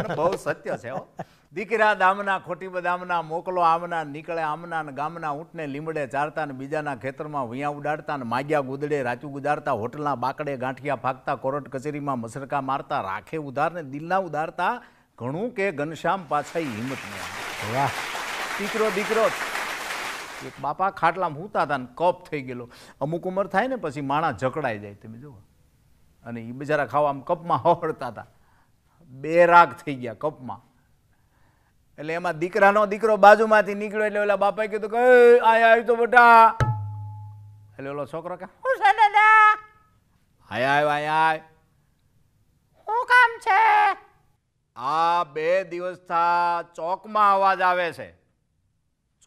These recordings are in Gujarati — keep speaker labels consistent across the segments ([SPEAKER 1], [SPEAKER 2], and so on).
[SPEAKER 1] અને બહુ સત્ય છે દીકરા દામના ખોટી બદામના મોકલો આમના નીકળે આમના ને ગામના ઊંટને લીમડે ચારતા ને બીજાના ખેતરમાં ભૂયા ઉડાડતા ને માગ્યા ગુદડે રાચું ગુજારતા હોટલના બાકડે ગાંઠિયા ફાંકતા કોર્ટ કચેરીમાં મસરકા મારતા રાખે ઉધારને દિલના ઉધારતા ઘણું કે ઘનશ્યામ પાછા હિંમત ન દીકરો દીકરો એક બાપા ખાટલામાં હૂતા હતા ને કપ થઈ ગયેલો અમુક ઉંમર થાય ને પછી માણા જકડાઈ જાય તમે જુઓ અને એ બિચારા ખાવા આમ કપમાં હોવડતા હતા બે રાગ થઈ ગયા કપમાં એટલે એમાં દીકરાનો દીકરો બાજુમાંથી નીકળ્યો એટલે ઓલા બાપાએ કીધું કે આયા આવ્યો તો બેટા એટલે ઓલો છોકરો કે હું છે દાદા આયા આવ્યો આયા આવ્યો શું કામ છે આ બે દિવસ થા ચોકમાં અવાજ આવે છે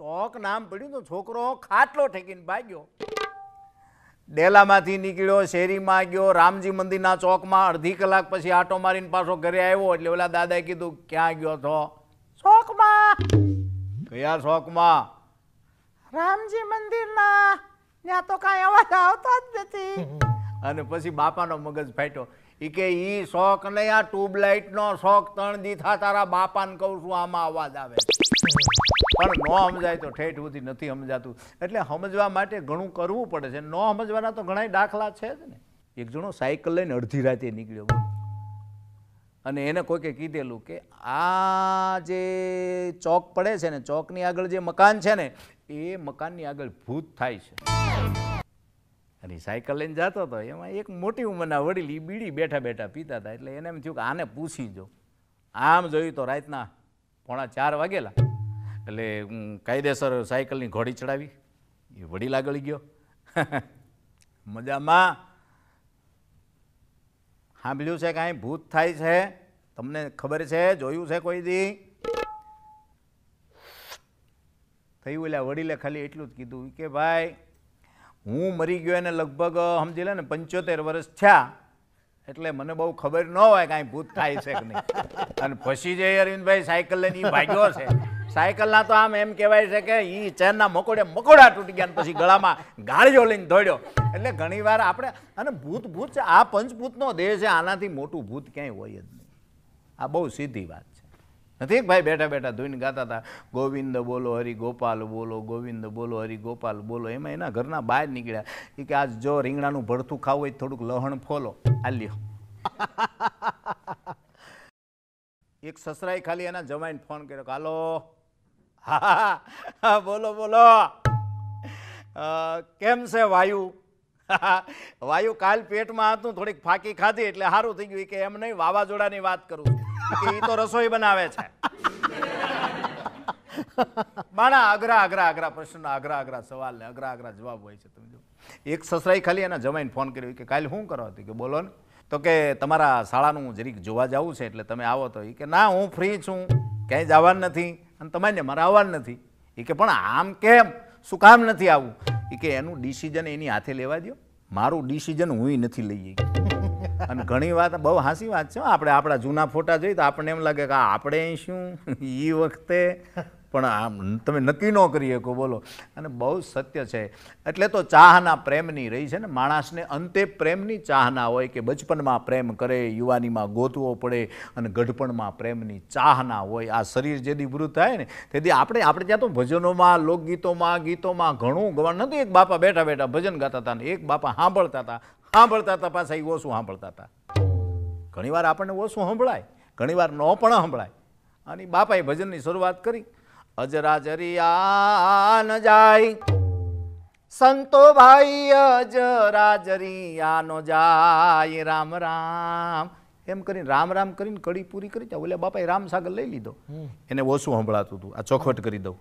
[SPEAKER 1] ચોક નામ પડ્યું તો છોકરો ખાટલો ઠેકીને ભાગ્યો ડેલામાંથી નીકળ્યો શેરીમાં ગયો રામજી મંદિરના ચોકમાં અડધી કલાક પછી આટો મારીને પાછો ઘરે આવ્યો એટલે ઓલા દાદાએ કીધું ક્યાં ગયો છો ચોકમાં કયા ચોકમાં રામજી મંદિરના ત્યાં તો કાંઈ અવાજ આવતો જ નથી અને પછી બાપાનો મગજ ફાટ્યો એ કે એ શોખ નહીં આ ટ્યુબલાઇટનો શોખ ત્રણ દી થા તારા બાપાને કહું છું આમાં અવાજ આવે પણ ન સમજાય તો ઠેઠ સુધી નથી સમજાતું એટલે સમજવા માટે ઘણું કરવું પડે છે ન સમજવાના તો ઘણા દાખલા છે જ ને એક જણો સાયકલ લઈને અડધી રાતે નીકળ્યો અને એને કોઈકે કીધેલું કે આ જે ચોક પડે છે ને ચોકની આગળ જે મકાન છે ને એ મકાનની આગળ ભૂત થાય છે અને સાયકલ લઈને જતો હતો એમાં એક મોટી ઉંમરના વડીલ બીડી બેઠા બેઠા પીતા હતા એટલે એને એમ થયું કે આને પૂછી જો આમ જોયું તો રાતના પોણા ચાર વાગેલા એટલે કાયદેસર સાયકલની ઘોડી ચડાવી એ વડી લાગળી ગયો મજામાં સાંભળ્યું છે કાંઈ ભૂત થાય છે તમને ખબર છે જોયું છે કોઈ દી થયું એટલે વડીલે ખાલી એટલું જ કીધું કે ભાઈ હું મરી ગયો એને લગભગ સમજી લે ને પંચોતેર વર્ષ થયા એટલે મને બહુ ખબર ન હોય કાંઈ ભૂત થાય છે કે નહીં અને પછી જે અરવિંદભાઈ સાયકલ લઈને એ ભાગ્યો છે સાયકલના તો આમ એમ કહેવાય છે કે એ ચેનના મકોડે મકોડા તૂટી ગયા પછી ગળામાં ગાળિયો લઈને દોડ્યો એટલે ઘણીવાર આપણે અને ભૂત ભૂત છે આ પંચભૂતનો દેહ છે આનાથી મોટું ભૂત ક્યાંય હોય જ નહીં આ બહુ સીધી વાત નથી એક ભાઈ બેઠા બેઠા ધોઈને ગાતા હતા ગોવિંદ બોલો હરી ગોપાલ બોલો ગોવિંદ બોલો હરી ગોપાલ બોલો એમાં એના ઘરના બહાર નીકળ્યા કે આજ જો રીંગણાનું ભરથું ખાવું હોય થોડુંક લહણ ફોલો આ લ્યો એક સસરાએ ખાલી એના જમાઈને ફોન કર્યો હાલો હા બોલો બોલો કેમ છે વાયુ વાયુ કાલ પેટમાં હતું થોડીક ફાંકી ખાધી એટલે સારું થઈ ગયું કે એમ નહીં વાવાઝોડાની વાત કરું છું કે એ તો રસોઈ બનાવે છે બાણા અઘરા અઘરા અઘરા પ્રશ્નના અઘરા અઘરા સવાલ ને અઘરા અઘરા જવાબ હોય છે તમે જો એક સસરાઈ ખાલી એના જમાઈને ફોન કર્યો કે કાલે શું કરો હતી કે બોલો ને તો કે તમારા શાળાનું જરીક જોવા જવું છે એટલે તમે આવો તો એ કે ના હું ફ્રી છું ક્યાંય જવાનું નથી અને તમારે મારે આવવાનું નથી એ કે પણ આમ કેમ શું કામ નથી આવવું એ કે એનું ડિસિઝન એની હાથે લેવા દો મારું ડિસિઝન હું નથી લઈ ગઈ અને ઘણી વાત બહુ હાંસી વાત છે આપણે આપણા જૂના ફોટા જોઈએ તો આપણને એમ લાગે કે આપણે શું એ વખતે પણ આમ તમે નક્કી ન કરી શકો બોલો અને બહુ સત્ય છે એટલે તો ચાહના પ્રેમની રહી છે ને માણસને અંતે પ્રેમની ચાહના હોય કે બચપનમાં પ્રેમ કરે યુવાનીમાં ગોતવો પડે અને ગઢપણમાં પ્રેમની ચાહના હોય આ શરીર જે વૃદ્ધ થાય ને તેથી આપણે આપણે ત્યાં તો ભજનોમાં લોકગીતોમાં ગીતોમાં ઘણું ગવા નથી એક બાપા બેઠા બેઠા ભજન ગાતા હતા ને એક બાપા સાંભળતા હતા સાંભળતા હતા પાછા એ ઓછું સાંભળતા હતા ઘણીવાર આપણને ઓછું સંભળાય ઘણીવાર ન પણ સાંભળાય અને બાપાએ ભજનની શરૂઆત કરી અજરાજરિયાન જાય સંતો ભાઈ અજરાજરિયાનો જાય રામ રામ એમ કરીને રામ રામ કરીને કડી પૂરી કરી ત્યાં ઓલે બાપાએ રામ સાગર લઈ લીધો એને ઓછું સંભળાતું હતું આ ચોખવટ કરી દઉં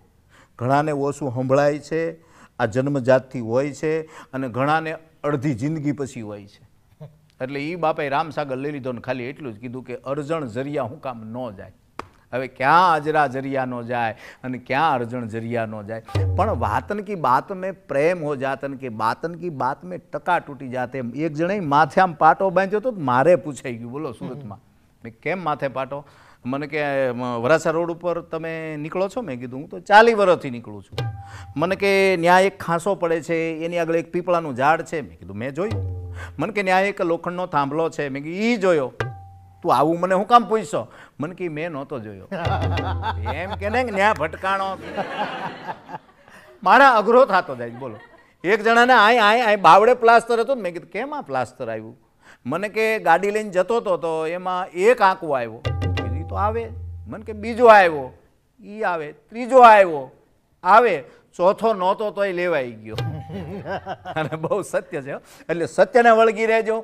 [SPEAKER 1] ઘણાને ઓછું સંભળાય છે આ જન્મજાતથી હોય છે અને ઘણાને અડધી જિંદગી પછી હોય છે એટલે એ બાપે રામ સાગર લઈ લીધો ને ખાલી એટલું જ કીધું કે અરજણ જરિયા હું કામ ન જાય હવે ક્યાં અજરા જરિયા ન જાય અને ક્યાં અરજણ જરિયા ન જાય પણ વાતન કી બાત મેં પ્રેમ હો જાતન કે બાતન કી બાત મેં ટકા તૂટી જાતે એક જણે માથે આમ પાટો બાંધ્યો તો મારે પૂછાઈ ગયું બોલો સુરતમાં મેં કેમ માથે પાટો મને કે વરાછા રોડ ઉપર તમે નીકળો છો મેં કીધું હું તો ચાલી વર્ષથી નીકળું છું મને કે ત્યાં એક ખાંસો પડે છે એની આગળ એક પીપળાનું ઝાડ છે મેં કીધું મેં જોયું મને કે ત્યાં એક લોખંડનો થાંભલો છે મેં કીધું એ જોયો તું આવું મને હું કામ પૂછશો મને કે મેં નહોતો જોયો એમ કે ને ત્યાં ભટકાણો મારા અઘરો થતો જાય બોલો એક જણાને આય આય આય બાવડે પ્લાસ્ટર હતો મેં કીધું કેમ આ પ્લાસ્ટર આવ્યું મને કે ગાડી લઈને જતો હતો તો એમાં એક આંકવો આવ્યો તો આવે મને કે બીજો આવ્યો એ આવે ત્રીજો આવ્યો આવે ચોથો નહોતો તો એ લેવાઈ ગયો અને બહુ સત્ય છે એટલે સત્યને વળગી રહેજો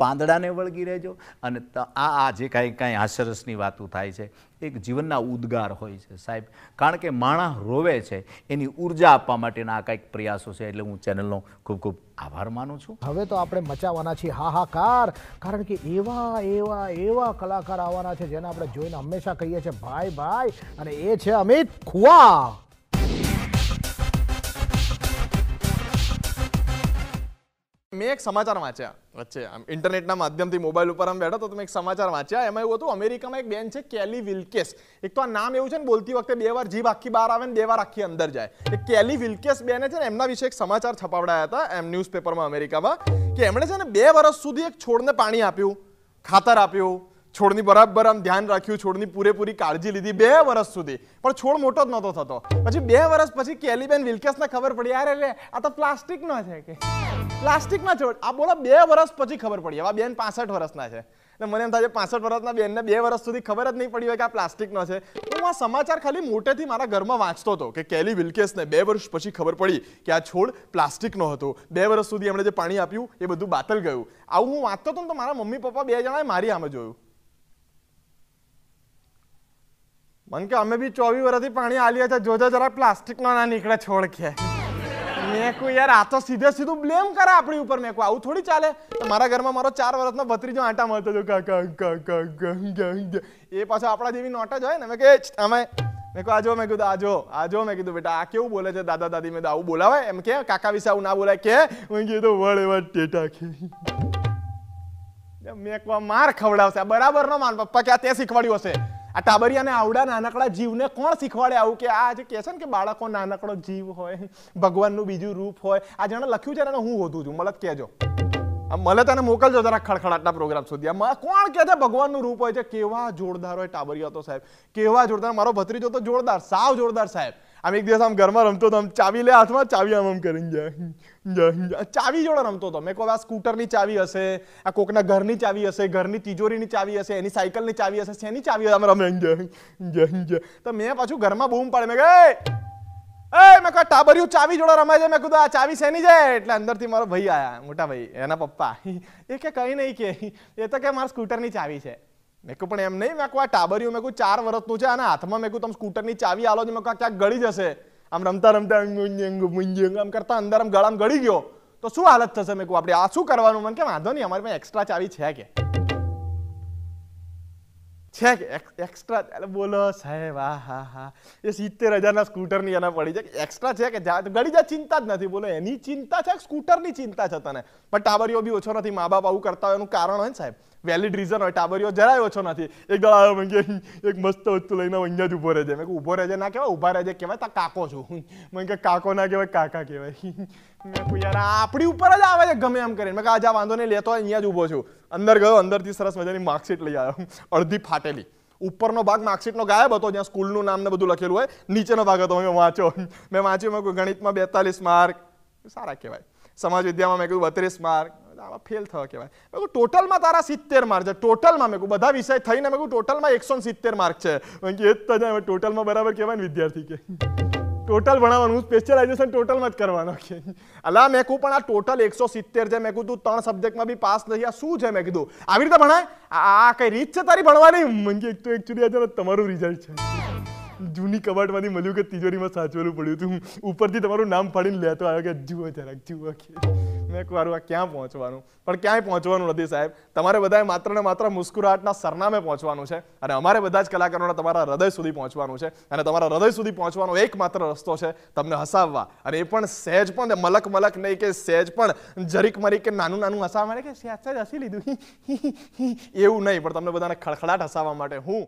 [SPEAKER 1] પાંદડાને વળગી રહેજો અને આ આ જે કાંઈ કાંઈ આશ્ચર્યની વાતો થાય છે એક જીવનના ઉદ્ગાર હોય છે સાહેબ કારણ કે માણસ રોવે છે એની ઉર્જા આપવા માટેના આ કાંઈક પ્રયાસો છે એટલે હું ચેનલનો ખૂબ ખૂબ આભાર માનું છું હવે તો આપણે મચાવવાના છીએ હાહાકાર કારણ કે એવા એવા એવા કલાકાર આવવાના છે જેને આપણે જોઈને હંમેશા કહીએ છીએ ભાઈ ભાઈ અને એ છે અમિત ખુવા
[SPEAKER 2] એક સમાચાર વાંચ્યા વચ્ચે આમ ઇન્ટરનેટના માધ્યમથી મોબાઈલ ઉપર આમ બેઠો તો તમે એક સમાચાર વાંચ્યા એમાં એવું હતું અમેરિકામાં એક બેન છે કેલી વિલકેસ એક તો આ નામ એવું છે ને બોલતી વખતે બે વાર જીભ આખી બહાર આવે ને બે વાર આખી અંદર જાય એ કેલી વિલકેસ બેને છે ને એમના વિશે એક સમાચાર છપાવડાયા હતા એમ ન્યૂઝપેપરમાં અમેરિકામાં કે એમણે છે ને બે વર્ષ સુધી એક છોડને પાણી આપ્યું ખાતર આપ્યું છોડની બરાબર આમ ધ્યાન રાખ્યું છોડની પૂરેપૂરી કાળજી લીધી બે વર્ષ સુધી પણ છોડ મોટો જ નહોતો થતો પછી બે વર્ષ પછી કેલીબેન વિલ્કેસને ખબર પડી યાર એટલે આ તો પ્લાસ્ટિકનો છે કે પ્લાસ્ટિકના છોડ આ બોલો બે વર્ષ પછી ખબર પડી હવે બેન પાસઠ વર્ષના છે એટલે મને એમ થાય છે પાસઠ વર્ષના બેનને બે વર્ષ સુધી ખબર જ નહીં પડી હોય કે આ પ્લાસ્ટિકનો છે હું આ સમાચાર ખાલી મોટેથી મારા ઘરમાં વાંચતો હતો કે કેલી વિલકેસને બે વર્ષ પછી ખબર પડી કે આ છોડ પ્લાસ્ટિકનો હતો બે વર્ષ સુધી એમણે જે પાણી આપ્યું એ બધું બાતલ ગયું આવું હું વાંચતો હતો ને તો મારા મમ્મી પપ્પા બે જણાએ મારી આમે જોયું મન કે અમે બી ચોવી વર્ષથી પાણી આલીએ છીએ જોજો જરા પ્લાસ્ટિકનો ના નીકળે છોડ કે મેં કહું યાર આ તો સીધે સીધું બ્લેમ કરે આપણી ઉપર મેં કહું આવું થોડી ચાલે મારા ઘરમાં મારો ચાર વર્ષનો ભત્રીજો આંટા મળતો હતો એ પાછો આપણા જેવી નોટ જ હોય ને મેં કે અમે મેં કહું આજો મેં કીધું આજો આજો મેં કીધું બેટા આ કેવું બોલે છે દાદા દાદી મેં આવું બોલાવે એમ કે કાકા વિશે આવું ના બોલાય કે મેં કીધું વળ ટેટા ખે મેં કહું માર ખવડાવશે બરાબર નો માન પપ્પા કે આ તે શીખવાડ્યું હશે આ ટાબરિયાને આવડા નાનકડા જીવને કોણ શીખવાડે આવું કે આ જે કહે છે ને કે બાળકો નાનકડો જીવ હોય ભગવાનનું બીજું રૂપ હોય આ જેણે લખ્યું છે ને હું વધુ છું મલક કહેજો મને તને મોકલજો જરા ખડખડાટના પ્રોગ્રામ સુધી કોણ કહે છે ભગવાનનું રૂપ હોય છે કેવા જોરદાર હોય ટાબરિયા તો સાહેબ કેવા જોરદાર મારો ભત્રીજો તો જોરદાર સાવ જોરદાર સાહેબ આમ એક દિવસ આમ ઘરમાં રમતો હતો આમ ચાવી લે હાથમાં ચાવી આમ આમ કરીને જાય ચાવી જોડે રમતો હતો મેં કહો આ સ્કૂટરની ચાવી હશે આ કોકના ઘરની ચાવી હશે ઘરની તિજોરીની ચાવી હશે એની સાયકલની ચાવી હશે શેની ચાવી આમ રમે તો મેં પાછું ઘરમાં બૂમ પાડે મેં કહે એ મેં કહ્યું ટાબરિયું ચાવી જોડે રમાય છે મેં કીધું આ ચાવી શેની જાય એટલે અંદરથી મારો ભાઈ આયા મોટા ભાઈ એના પપ્પા એ કે કઈ નહીં કે એ તો કે મારા સ્કૂટરની ચાવી છે મેં કહું પણ એમ નહીં મેં કહું આ ટાબરિયું મેં કહું ચાર વર્ષનું છે અને હાથમાં મેં કહું તમે સ્કૂટરની ચાવી આલો છે મેં કહું ક્યાંક ગળી જશે આમ રમતા રમતા આમ કરતા અંદર આમ ગળામ ગળી ગયો તો શું હાલત થશે મેં કહું આપણે આ શું કરવાનું મને કે વાંધો નહીં અમારી પાસે એક્સ્ટ્રા ચાવી છે કે છે કે એક્સ્ટ્રા એટલે બોલો સાહેબ આ હા હા એ સિત્તેર હજારના સ્કૂટરની એના પડી છે એક્સ્ટ્રા છે કે ગળી જાય ચિંતા જ નથી બોલો એની ચિંતા છે સ્કૂટરની ચિંતા છે તને પણ ટાબરિયો બી ઓછો નથી મા બાપ આવું કરતા હોય એનું કારણ હોય ને સાહેબ વેલિડ રીઝન હોય ટાબરીઓ જરાય ઓછો નથી એક દાડા મેં એક મસ્ત વસ્તુ લઈને અહીંયા જ ઊભો રહેજે મેં ઊભો રહેજે ના કહેવાય ઊભા રહેજે કહેવાય તા કાકો છું મને કે કાકો ના કહેવાય કાકા કહેવાય મેં કહું યાર આપણી ઉપર જ આવે છે ગમે એમ કરીને મેં કહે આજે વાંધો નહીં લેતો અહીંયા જ ઊભો છું અંદર ગયો અંદરથી સરસ મજાની માર્કશીટ લઈ આવ્યો અડધી ફાટેલી ઉપરનો ભાગ માર્કશીટનો ગાયબ હતો જ્યાં સ્કૂલનું નામ ને બધું લખેલું હોય નીચેનો ભાગ હતો મેં વાંચ્યો મેં વાંચ્યું મેં ગણિતમાં બેતાલીસ માર્ક સારા કહેવાય સમાજ વિદ્યામાં મેં કીધું બત્રીસ માર્ક આવા ફેલ થવા કહેવાય મેં કહું ટોટલમાં તારા સિત્તેર માર્ક છે ટોટલમાં મેં કહું બધા વિષય થઈને મેં કહું ટોટલમાં એકસો સિત્તેર માર્ક છે મેં કે એ જ તો જાય ટોટલમાં બરાબર કહેવાય ને વિદ્યાર્થી કે ટોટલ ભણાવવાનું સ્પેશિયલાઇઝેશન ટોટલમાં જ કરવાનો કે અલા મેં કહું પણ આ ટોટલ એકસો સિત્તેર છે મેં કીધું તું ત્રણ સબ્જેક્ટમાં બી પાસ થઈ આ શું છે મેં કીધું આવી રીતે ભણાય આ કઈ રીત છે તારી ભણવાની મને કે એક તો એકચ્યુઅલી આજે તમારું રિઝલ્ટ છે જૂની કબાટમાંથી મળ્યું કે તિજોરીમાં સાચવેલું પડ્યું હતું ઉપરથી તમારું નામ પાડીને લેતો આવ્યો કે જુઓ જરાક જુઓ કે મેં કહ્યું આ ક્યાં પહોંચવાનું પણ ક્યાંય પહોંચવાનું નથી સાહેબ તમારે બધાએ માત્ર ને માત્ર મુસ્કુરાટના સરનામે પહોંચવાનું છે અને અમારે બધા જ કલાકારોને તમારા હૃદય સુધી પહોંચવાનું છે અને તમારા હૃદય સુધી પહોંચવાનો એકમાત્ર રસ્તો છે તમને હસાવવા અને એ પણ સહેજ પણ મલક મલક નહીં કે સહેજ પણ જરીક મરી કે નાનું નાનું હસાવવા માટે કે સહેજ હસી લીધું એવું નહીં પણ તમને બધાને ખળખળાટ હસાવવા માટે હું